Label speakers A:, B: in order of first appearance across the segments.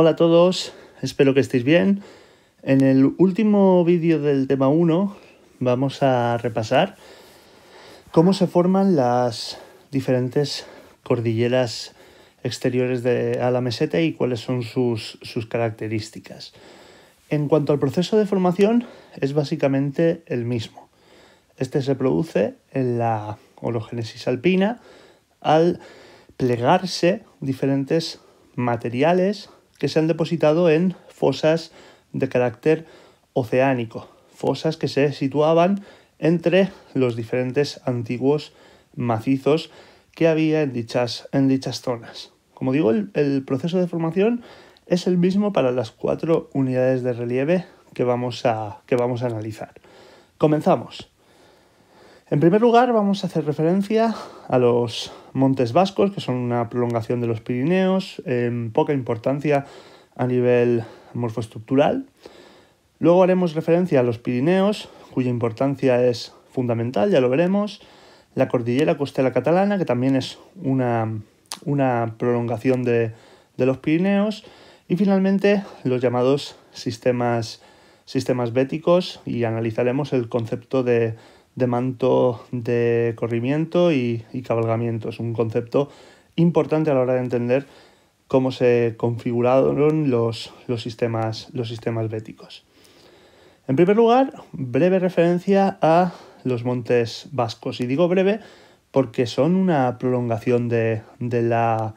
A: Hola a todos, espero que estéis bien. En el último vídeo del tema 1 vamos a repasar cómo se forman las diferentes cordilleras exteriores de, a la meseta y cuáles son sus, características. En cuanto al proceso de formación, es básicamente el mismo. Este se produce en la orogénesis alpina al plegarse diferentes materiales que se han depositado en fosas de carácter oceánico, fosas que se situaban entre los diferentes antiguos macizos que había en dichas, en dichas zonas. Como digo, el, proceso de formación es el mismo para las cuatro unidades de relieve que vamos a, que vamos a analizar. Comenzamos. En primer lugar, vamos a hacer referencia a los Montes Vascos, que son una prolongación de los Pirineos, en poca importancia a nivel morfoestructural. Luego haremos referencia a los Pirineos, cuya importancia es fundamental, ya lo veremos. La cordillera costera catalana, que también es una, una prolongación de, de, los Pirineos. Y finalmente los llamados sistemas, sistemas béticos y analizaremos el concepto de de manto de corrimiento y, cabalgamiento. Es un concepto importante a la hora de entender cómo se configuraron los, los, sistemas, los En primer lugar, breve referencia a los montes vascos. Y digo breve porque son una prolongación de, la,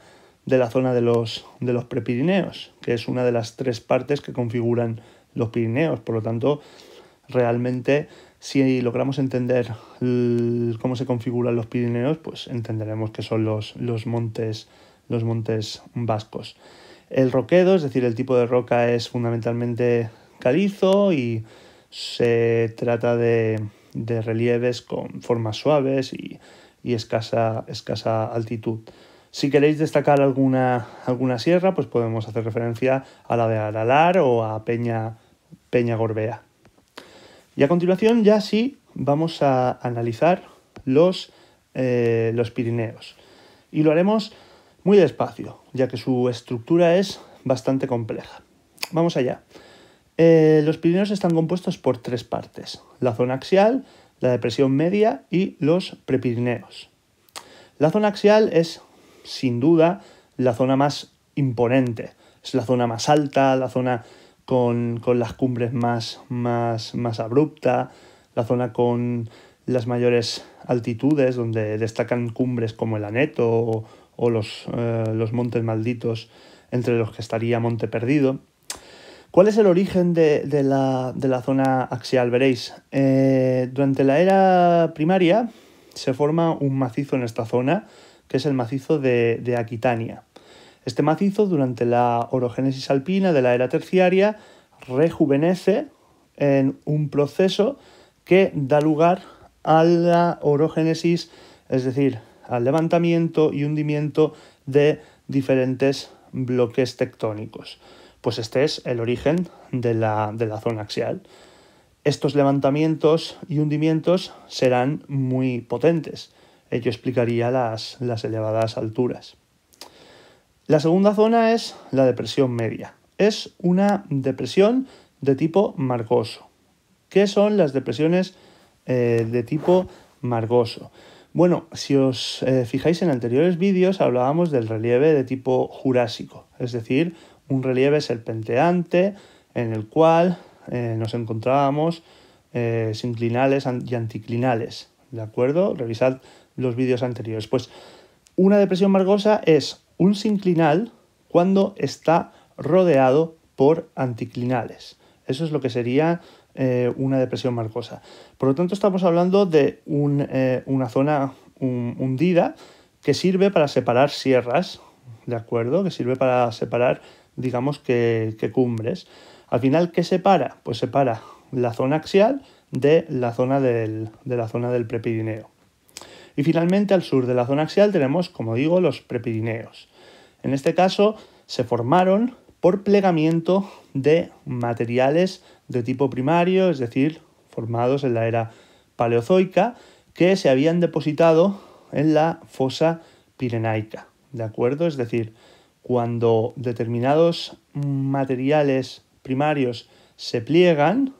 A: zona de los, de los Prepirineos, que es una de las tres partes que configuran los Pirineos. Por lo tanto, realmente si logramos entender cómo se configuran los Pirineos, pues entenderemos que son los, los, montes, los montes vascos. El roquedo, es decir, el tipo de roca es fundamentalmente calizo y se trata de, relieves con formas suaves y, escasa, escasa altitud. Si queréis destacar alguna, alguna sierra, pues podemos hacer referencia a la de Aralar o a Peña, Peña Gorbea. Y a continuación ya sí vamos a analizar los, eh, los Pirineos. Y lo haremos muy despacio, ya que su estructura es bastante compleja. Vamos allá. Eh, los Pirineos están compuestos por tres partes, la zona axial, la depresión media y los prepirineos. La zona axial es, sin duda, la zona más imponente, es la zona más alta, la zona con, las cumbres más, más, abruptas, la zona con las mayores altitudes, donde destacan cumbres como el Aneto o, los, eh, los Montes Malditos, entre los que estaría Monte Perdido. ¿Cuál es el origen de, la, zona axial? Veréis, eh, durante la era primaria se forma un macizo en esta zona, que es el macizo de, de Aquitania. Este macizo, durante la orogénesis alpina de la era terciaria, rejuvenece en un proceso que da lugar a la orogénesis, es decir, al levantamiento y hundimiento de diferentes bloques tectónicos. Pues este es el origen de la, zona axial. Estos levantamientos y hundimientos serán muy potentes. Ello explicaría las elevadas alturas. La segunda zona es la depresión media. Es una depresión de tipo margoso. ¿Qué son las depresiones eh, de tipo margoso? Bueno, si os eh, fijáis en anteriores vídeos hablábamos del relieve de tipo jurásico, es decir, un relieve serpenteante en el cual eh, nos encontrábamos sinclinales y anticlinales. ¿De acuerdo? Revisad los vídeos anteriores. Pues una depresión margosa es un sinclinal cuando está rodeado por anticlinales. Eso es lo que sería eh, una depresión marcosa. Por lo tanto, estamos hablando de eh, una zona hundida que sirve para separar sierras, ¿de acuerdo? Que sirve para separar, digamos, que, cumbres. Al final, ¿qué separa? Pues separa la zona axial de la zona del, de la zona del Prepirineo. Y finalmente, al sur de la zona axial tenemos, como digo, los Prepirineos. En este caso, se formaron por plegamiento de materiales de tipo primario, es decir, formados en la era paleozoica, que se habían depositado en la fosa pirenaica. ¿De acuerdo? Es decir, cuando determinados materiales primarios se pliegan,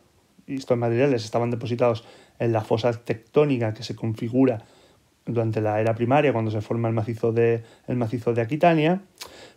A: y estos materiales estaban depositados en la fosa tectónica que se configura durante la era primaria, cuando se forma el macizo de, el macizo de Aquitania,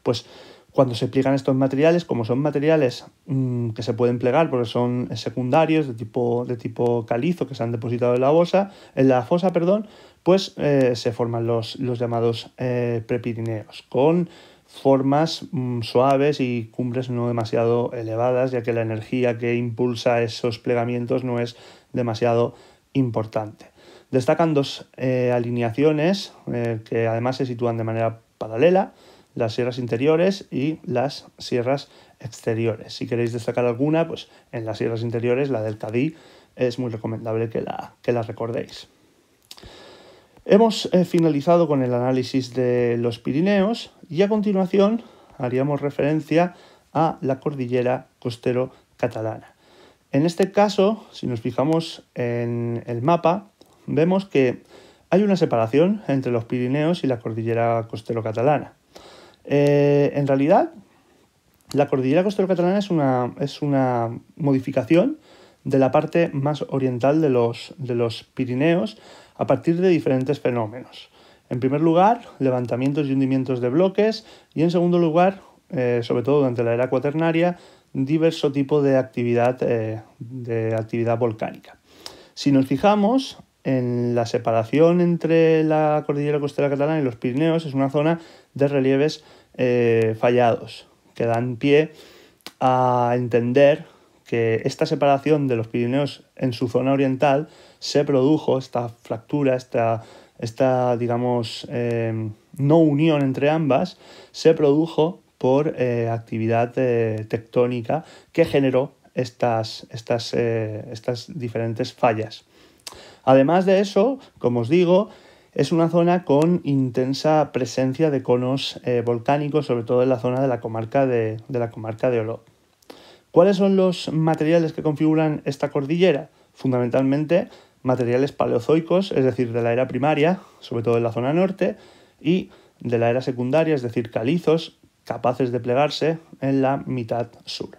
A: pues cuando se pliegan estos materiales, como son materiales mm, que se pueden plegar porque son secundarios de tipo, de tipo calizo que se han depositado en la, en la fosa, perdón, pues eh, se forman los, llamados eh, prepirineos, con formas mm, suaves y cumbres no demasiado elevadas, ya que la energía que impulsa esos plegamientos no es demasiado importante. Destacan dos eh, alineaciones eh, que además se sitúan de manera paralela, las sierras interiores y las sierras exteriores. Si queréis destacar alguna, pues en las sierras interiores, la del Cadí, es muy recomendable que la, que recordéis. Hemos eh, finalizado con el análisis de los Pirineos y a continuación haríamos referencia a la cordillera costero catalana. En este caso, si nos fijamos en el mapa, vemos que hay una separación entre los Pirineos y la cordillera costero-catalana. Eh, en realidad, la cordillera costero-catalana es una, es una modificación de la parte más oriental de los, de los Pirineos a partir de diferentes fenómenos. En primer lugar, levantamientos y hundimientos de bloques y en segundo lugar, eh, sobre todo durante la era cuaternaria, diverso tipo de actividad, eh, de actividad volcánica. Si nos fijamos, en la separación entre la cordillera costera catalana y los Pirineos es una zona de relieves eh, fallados, que dan pie a entender que esta separación de los Pirineos en su zona oriental se produjo, esta fractura, esta, esta digamos, eh, no unión entre ambas, se produjo por eh, actividad tectónica que generó estas, estas, estas diferentes fallas. Además de eso, como os digo, es una zona con intensa presencia de conos eh, volcánicos, sobre todo en la zona de la comarca de, de, la comarca de Oló. ¿Cuáles son los materiales que configuran esta cordillera? Fundamentalmente materiales paleozoicos, es decir, de la era primaria, sobre todo en la zona norte, y de la era secundaria, es decir, calizos, capaces de plegarse en la mitad sur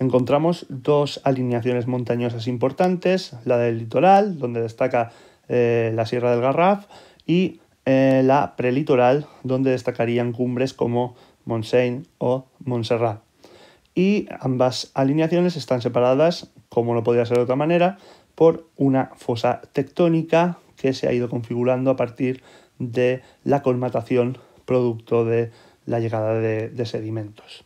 A: encontramos dos alineaciones montañosas importantes, la del litoral, donde destaca eh, la Sierra del Garraf, y eh, la prelitoral, donde destacarían cumbres como Montseny o Montserrat. Y ambas alineaciones están separadas, como no podría ser de otra manera, por una fosa tectónica que se ha ido configurando a partir de la colmatación producto de la llegada de sedimentos.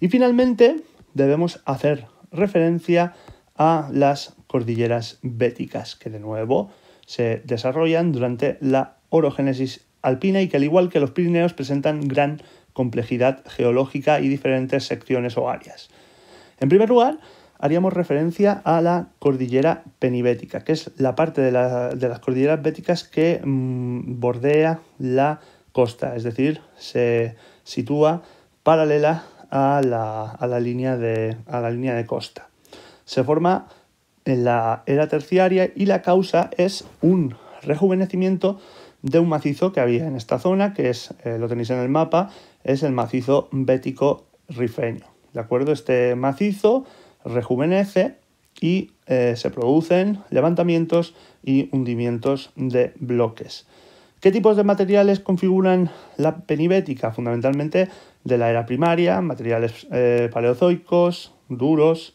A: Y finalmente, debemos hacer referencia a las cordilleras béticas, que de nuevo se desarrollan durante la orogénesis alpina y que al igual que los Pirineos presentan gran complejidad geológica y diferentes secciones o áreas. En primer lugar, haríamos referencia a la cordillera penibética, que es la parte de, las cordilleras béticas que mm, bordea la costa, es decir, se sitúa paralela a la, línea, de, a la línea de costa. Se forma en la era terciaria y la causa es un rejuvenecimiento de un macizo que había en esta zona, que es, eh, lo tenéis en el mapa, es el macizo bético rifeño. ¿De acuerdo? Este macizo rejuvenece y eh, se producen levantamientos y hundimientos de bloques. ¿Qué tipos de materiales configuran la penibética? Fundamentalmente de la era primaria, materiales eh, paleozoicos, duros,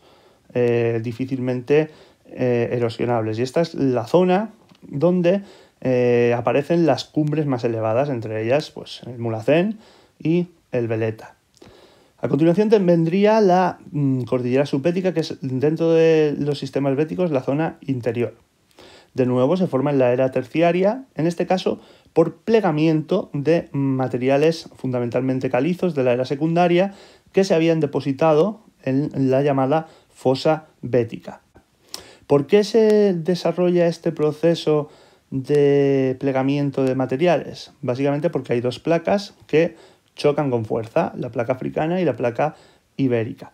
A: eh, difícilmente eh, erosionables. Y esta es la zona donde aparecen las cumbres más elevadas, entre ellas pues, el Mulacén y el Veleta. A continuación vendría la mm, cordillera subética, que es dentro de los sistemas béticos la zona interior. De nuevo se forma en la era terciaria, en este caso por plegamiento de materiales fundamentalmente calizos de la era secundaria que se habían depositado en la llamada fosa bética. ¿Por qué se desarrolla este proceso de plegamiento de materiales? Básicamente porque hay dos placas que chocan con fuerza, la placa africana y la placa ibérica.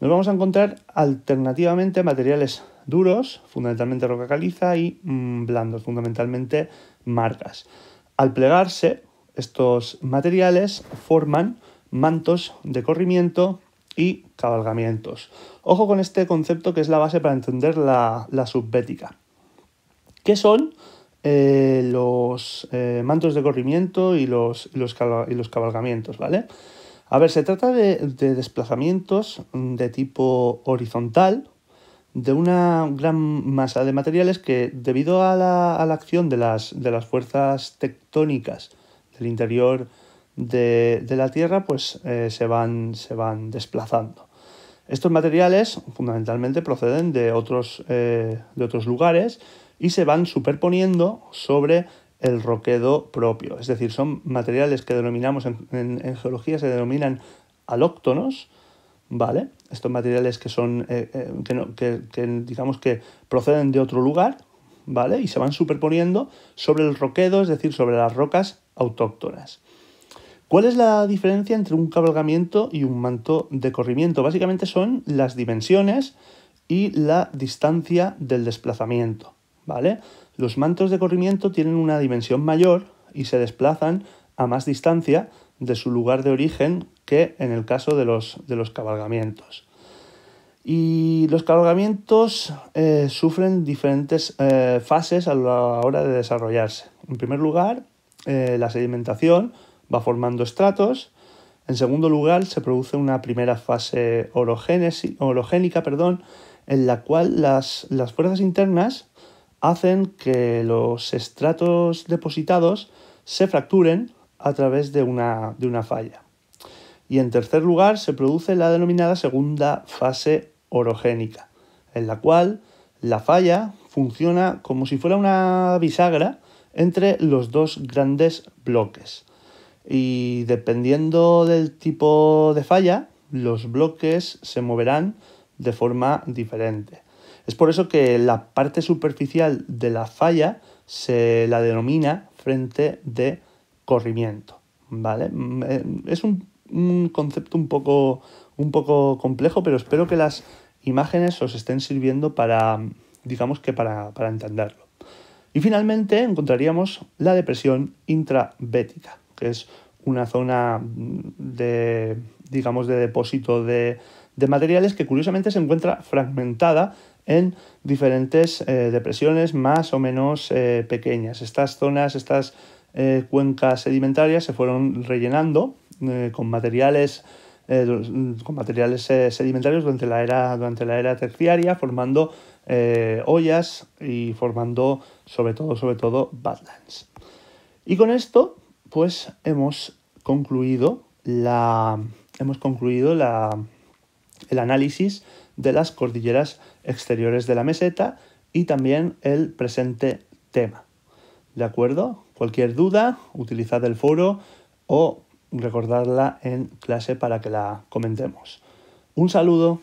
A: Nos vamos a encontrar alternativamente materiales duros, fundamentalmente roca caliza, y mm, blandos, fundamentalmente marcas. Al plegarse, estos materiales forman mantos de corrimiento y cabalgamientos. Ojo con este concepto que es la base para entender la, la subbética. ¿Qué son eh, los eh, mantos de corrimiento y los, cabalgamientos? ¿vale? A ver, se trata de desplazamientos de tipo horizontal, de una gran masa de materiales que, debido a la, acción de las, fuerzas tectónicas del interior de, la Tierra, pues eh, se, van, se, van, desplazando. Estos materiales fundamentalmente proceden de otros, eh, de otros lugares y se van superponiendo sobre el roquedo propio. Es decir, son materiales que denominamos en geología, se denominan alóctonos, ¿vale? Estos materiales que son, eh, eh, que, digamos que proceden de otro lugar, ¿vale? Y se van superponiendo sobre el roquedo, es decir, sobre las rocas autóctonas. ¿Cuál es la diferencia entre un cabalgamiento y un manto de corrimiento? Básicamente son las dimensiones y la distancia del desplazamiento, ¿vale? Los mantos de corrimiento tienen una dimensión mayor y se desplazan a más distancia de su lugar de origen que en el caso de los, de los cabalgamientos. Y los cabalgamientos eh, sufren diferentes eh, fases a la hora de desarrollarse. En primer lugar, eh, la sedimentación va formando estratos. En segundo lugar, se produce una primera fase orogénica, perdón, en la cual las fuerzas internas hacen que los estratos depositados se fracturen a través de una, falla. Y en tercer lugar se produce la denominada segunda fase orogénica, en la cual la falla funciona como si fuera una bisagra entre los dos grandes bloques. Y dependiendo del tipo de falla, los bloques se moverán de forma diferente. Es por eso que la parte superficial de la falla se la denomina frente de corrimiento, ¿vale? Mm, eh, es un, concepto un poco, un poco complejo, pero espero que las imágenes os estén sirviendo para, digamos que para, entenderlo. Y finalmente encontraríamos la depresión intrabética, que es una zona de, digamos, de depósito de, materiales que curiosamente se encuentra fragmentada en diferentes eh, depresiones más o menos eh, pequeñas. Estas zonas, estas eh, cuencas sedimentarias se fueron rellenando eh, con materiales eh, con materiales sedimentarios durante la era durante la era terciaria formando ollas y formando sobre todo sobre todo badlands y con esto pues hemos concluido la hemos concluido el análisis de las cordilleras exteriores de la meseta y también el presente tema. ¿De acuerdo? Cualquier duda, utilizad el foro o recordarla en clase para que la comentemos. Un saludo.